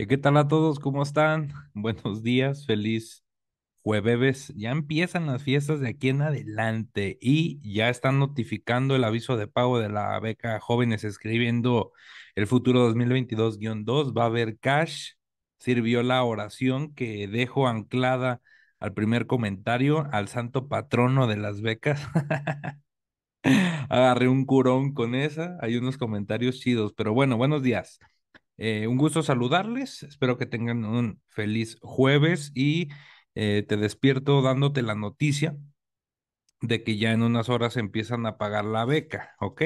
Eh, ¿Qué tal a todos? ¿Cómo están? Buenos días, feliz jueves. Ya empiezan las fiestas de aquí en adelante y ya están notificando el aviso de pago de la beca Jóvenes escribiendo el futuro 2022-2. Va a haber cash. Sirvió la oración que dejo anclada al primer comentario, al santo patrono de las becas. Agarré un curón con esa. Hay unos comentarios chidos, pero bueno, buenos días. Eh, un gusto saludarles, espero que tengan un feliz jueves y eh, te despierto dándote la noticia de que ya en unas horas empiezan a pagar la beca, ¿ok?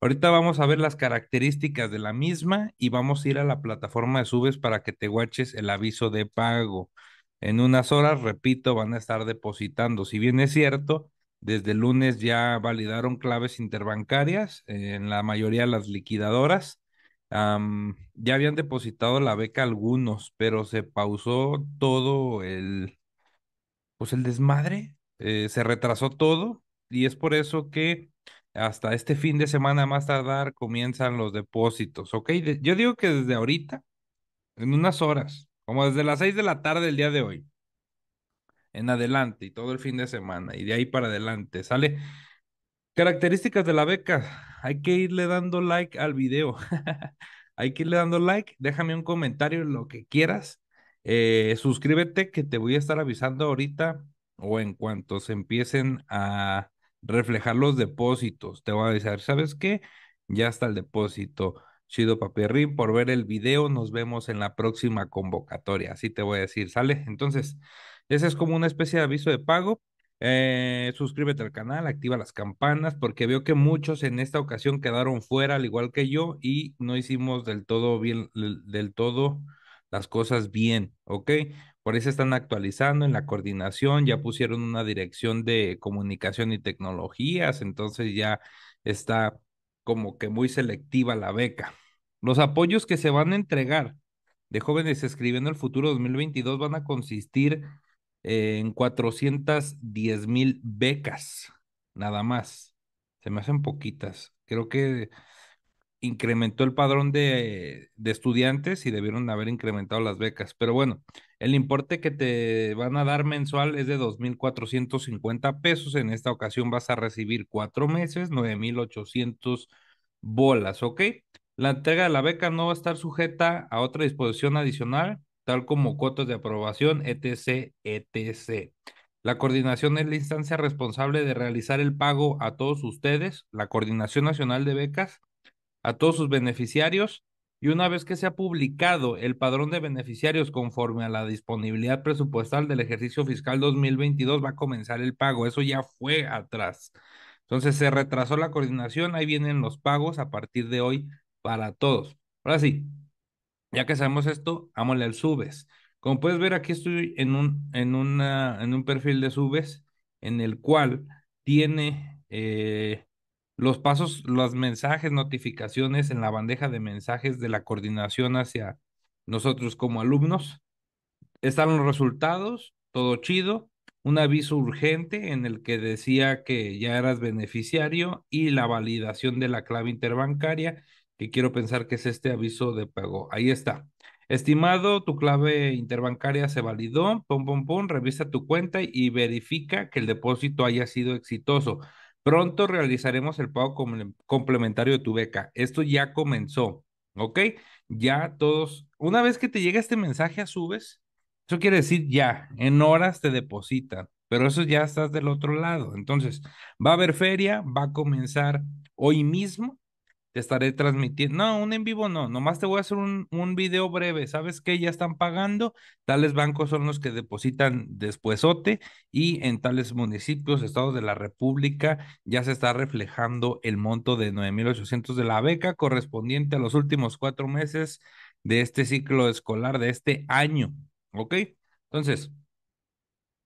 Ahorita vamos a ver las características de la misma y vamos a ir a la plataforma de subes para que te guaches el aviso de pago. En unas horas, repito, van a estar depositando. Si bien es cierto, desde el lunes ya validaron claves interbancarias eh, en la mayoría de las liquidadoras ya habían depositado la beca algunos, pero se pausó todo el, pues el desmadre, eh, se retrasó todo y es por eso que hasta este fin de semana más tardar comienzan los depósitos, ¿ok? yo digo que desde ahorita, en unas horas, como desde las seis de la tarde del día de hoy, en adelante y todo el fin de semana y de ahí para adelante, sale Características de la beca. Hay que irle dando like al video. Hay que irle dando like. Déjame un comentario, lo que quieras. Eh, suscríbete que te voy a estar avisando ahorita o en cuanto se empiecen a reflejar los depósitos. Te voy a avisar, ¿sabes qué? Ya está el depósito. Chido papierrín por ver el video. Nos vemos en la próxima convocatoria. Así te voy a decir, ¿sale? Entonces, ese es como una especie de aviso de pago eh, suscríbete al canal, activa las campanas, porque veo que muchos en esta ocasión quedaron fuera, al igual que yo, y no hicimos del todo bien, del todo las cosas bien, ¿ok? Por eso están actualizando en la coordinación, ya pusieron una dirección de comunicación y tecnologías, entonces ya está como que muy selectiva la beca. Los apoyos que se van a entregar de jóvenes escribiendo el futuro 2022 van a consistir en en 410 mil becas, nada más. Se me hacen poquitas. Creo que incrementó el padrón de, estudiantes y debieron haber incrementado las becas. Pero bueno, el importe que te van a dar mensual es de 2.450 pesos. En esta ocasión vas a recibir cuatro meses, 9.800 bolas, ¿ok? La entrega de la beca no va a estar sujeta a otra disposición adicional tal como cuotas de aprobación, etc., etc. La coordinación es la instancia responsable de realizar el pago a todos ustedes, la Coordinación Nacional de Becas, a todos sus beneficiarios, y una vez que se ha publicado el padrón de beneficiarios conforme a la disponibilidad presupuestal del ejercicio fiscal 2022, va a comenzar el pago. Eso ya fue atrás. Entonces se retrasó la coordinación, ahí vienen los pagos a partir de hoy para todos. Ahora sí, ya que sabemos esto, ámole al subes. Como puedes ver, aquí estoy en un, en en un perfil de subes en el cual tiene eh, los pasos, los mensajes, notificaciones en la bandeja de mensajes de la coordinación hacia nosotros como alumnos. Están los resultados, todo chido, un aviso urgente en el que decía que ya eras beneficiario y la validación de la clave interbancaria y quiero pensar que es este aviso de pago. Ahí está. Estimado, tu clave interbancaria se validó, pum, pum, pum, revisa tu cuenta y verifica que el depósito haya sido exitoso. Pronto realizaremos el pago complementario de tu beca. Esto ya comenzó, ¿ok? Ya todos, una vez que te llega este mensaje a subes, eso quiere decir ya, en horas te depositan, pero eso ya estás del otro lado. Entonces, va a haber feria, va a comenzar hoy mismo te estaré transmitiendo. No, un en vivo no, nomás te voy a hacer un, un video breve. ¿Sabes qué? Ya están pagando. Tales bancos son los que depositan después OTE, y en tales municipios, estados de la República, ya se está reflejando el monto de 9.800 de la beca correspondiente a los últimos cuatro meses de este ciclo escolar, de este año. ¿Ok? Entonces,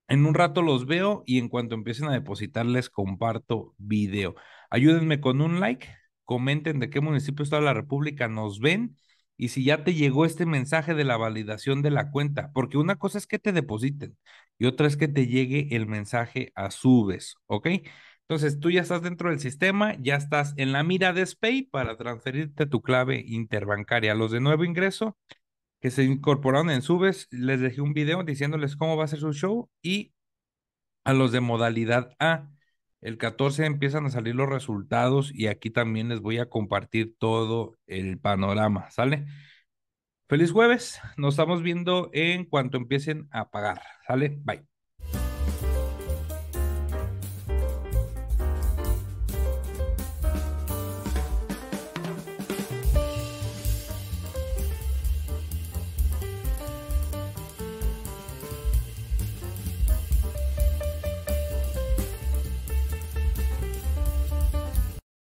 en un rato los veo y en cuanto empiecen a depositarles comparto video. Ayúdenme con un like comenten de qué municipio está la República nos ven y si ya te llegó este mensaje de la validación de la cuenta, porque una cosa es que te depositen y otra es que te llegue el mensaje a su vez, ¿ok? Entonces tú ya estás dentro del sistema, ya estás en la mira de SPAY para transferirte tu clave interbancaria. A Los de nuevo ingreso que se incorporaron en Subes, les dejé un video diciéndoles cómo va a ser su show y a los de modalidad A el 14 empiezan a salir los resultados y aquí también les voy a compartir todo el panorama, ¿sale? Feliz jueves, nos estamos viendo en cuanto empiecen a pagar, ¿sale? Bye.